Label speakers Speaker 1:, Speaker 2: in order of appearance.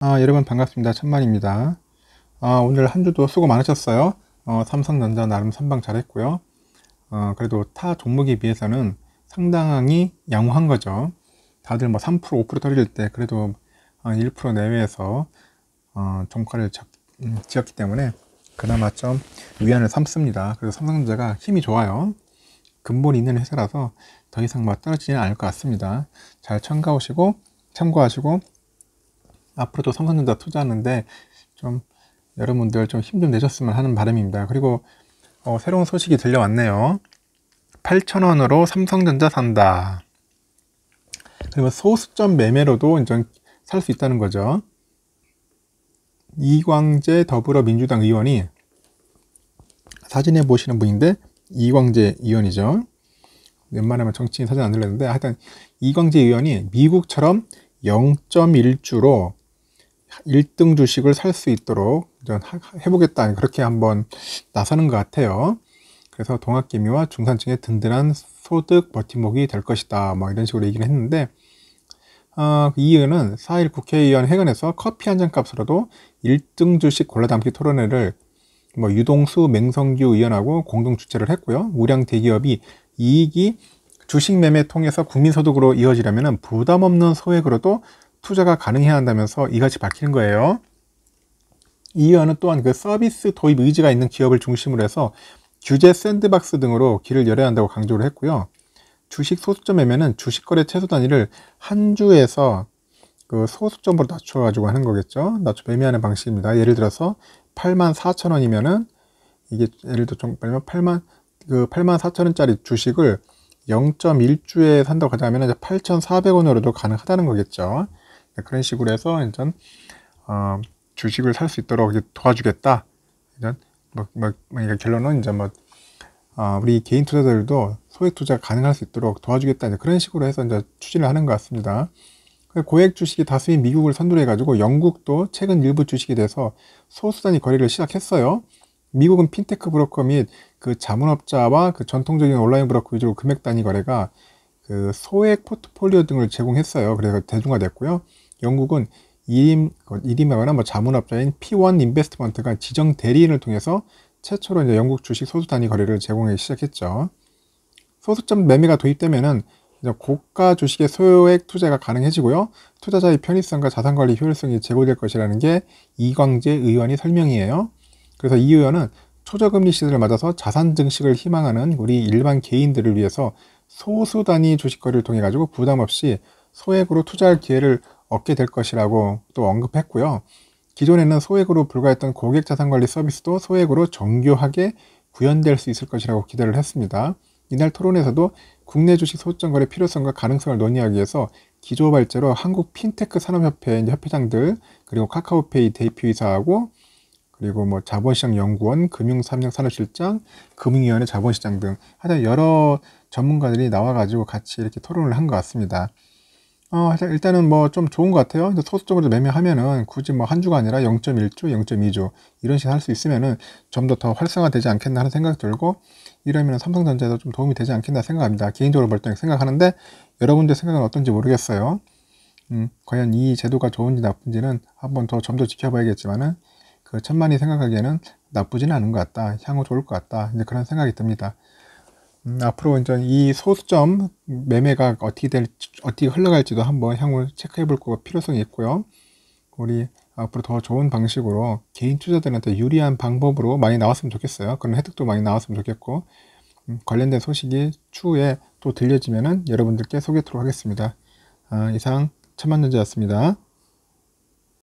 Speaker 1: 아, 여러분 반갑습니다. 천만입니다. 아, 오늘 한 주도 수고 많으셨어요. 어, 삼성전자 나름 선방 잘했고요. 어, 그래도 타 종목에 비해서는 상당히 양호한 거죠. 다들 뭐 3% 5% 떨어질 때 그래도 한1% 어, 내외에서 어, 종가를 음, 지었기 때문에 그나마 좀 위안을 삼습니다. 그래서 삼성전자가 힘이 좋아요. 근본이 있는 회사라서 더 이상 막 뭐 떨어지지는 않을 것 같습니다. 잘 참가하시고 참고하시고 앞으로도 삼성전자 투자하는데 좀 여러분들 좀 힘 좀 내셨으면 하는 바람입니다. 그리고 어, 새로운 소식이 들려왔네요. 8,000원으로 삼성전자 산다. 그러면 소수점 매매로도 이제 살 수 있다는 거죠. 이광재 더불어민주당 의원이 사진에 보시는 분인데 이광재 의원이죠. 웬만하면 정치인 사진 안 들렸는데 하여튼 이광재 의원이 미국처럼 0.1주로 1등 주식을 살 수 있도록 해보겠다 그렇게 한번 나서는 것 같아요. 그래서 동학개미와 중산층의 든든한 소득 버팀목이 될 것이다. 뭐 이런 식으로 얘기를 했는데 어, 이 의원은 4일 국회의원 회견에서 커피 한 잔 값으로도 1등 주식 골라담기 토론회를 뭐 유동수 맹성규 의원하고 공동 주최를 했고요. 우량 대기업이 이익이 주식 매매 통해서 국민소득으로 이어지려면 부담 없는 소액으로도 투자가 가능해야 한다면서 이같이 밝히는 거예요. 이의원은 또한 그 서비스 도입 의지가 있는 기업을 중심으로 해서 규제 샌드박스 등으로 길을 열어야 한다고 강조를 했고요. 주식 소수점 매매는 주식 거래 최소 단위를 한 주에서 그 소수점으로 낮춰가지고 하는 거겠죠. 낮춰 매매하는 방식입니다. 예를 들어서 8만 4천 원이면은 이게 예를 들어 좀 빨면 8만 그 8만 4천 원짜리 주식을 0.1주에 산다고 하자면 8,400원으로도 가능하다는 거겠죠. 네, 그런 식으로 해서 일단 어, 주식을 살 수 있도록 이제 도와주겠다. 일단 뭐, 뭐, 그러니까 결론은 이제 뭐 어, 우리 개인 투자자들도 소액 투자 가능할 가수 있도록 도와주겠다. 이제 그런 식으로 해서 이제 추진을 하는 것 같습니다. 고액 주식이 다수인 미국을 선두로 해가지고 영국도 최근 일부 주식에 대해서 소수단이 거래를 시작했어요. 미국은 핀테크 브로커 및 그 자문업자와 그 전통적인 온라인 브로커 위주로 금액 단위 거래가 그 소액 포트폴리오 등을 제공했어요. 그래서 대중화됐고요. 영국은 1임, 1임하거나 뭐 자문업자인 P1 인베스트먼트가 지정 대리인을 통해서 최초로 이제 영국 주식 소수 단위 거래를 제공하기 시작했죠. 소수점 매매가 도입되면은 고가 주식의 소요액 투자가 가능해지고요. 투자자의 편의성과 자산관리 효율성이 제고될 것이라는 게 이광재 의원이 설명이에요. 그래서 이 의원은 초저금리 시대를 맞아서 자산 증식을 희망하는 우리 일반 개인들을 위해서 소수 단위 주식 거래를 통해 가지고 부담 없이 소액으로 투자할 기회를 얻게 될 것이라고 또 언급했고요. 기존에는 소액으로 불과했던 고객 자산 관리 서비스도 소액으로 정교하게 구현될 수 있을 것이라고 기대를 했습니다. 이날 토론에서도 국내 주식 소정 거래 필요성과 가능성을 논의하기 위해서 기조발제로 한국 핀테크 산업협회 협회장들 그리고 카카오페이 대표이사하고 그리고 뭐 자본시장연구원, 금융산업실장, 금융위원회 자본시장 등 하여튼 여러 전문가들이 나와가지고 같이 이렇게 토론을 한 것 같습니다. 어, 일단은 뭐 좀 좋은 것 같아요. 소수적으로 매매하면은 굳이 뭐 한 주가 아니라 0.1주, 0.2주 이런 식으로 할 수 있으면은 좀 더 더 활성화되지 않겠나 하는 생각이 들고 이러면 삼성전자에도 좀 도움이 되지 않겠나 생각합니다. 개인적으로 볼때 생각하는데 여러분들 생각은 어떤지 모르겠어요. 음, 과연 이 제도가 좋은지 나쁜지는 한번 더 좀 더 지켜봐야겠지만은 그 천만이 생각하기에는 나쁘지는 않은 것 같다. 향후 좋을 것 같다. 이제 그런 생각이 듭니다. 음, 앞으로 이제 이 소수점 매매가 어떻게 될 어떻게 흘러갈지도 한번 향후 체크해 볼 거가 필요성이 있고요. 우리 앞으로 더 좋은 방식으로 개인 투자들한테 유리한 방법으로 많이 나왔으면 좋겠어요. 그런 혜택도 많이 나왔으면 좋겠고 음, 관련된 소식이 추후에 또 들려지면은 여러분들께 소개하도록 하겠습니다. 아, 이상 천만년제였습니다.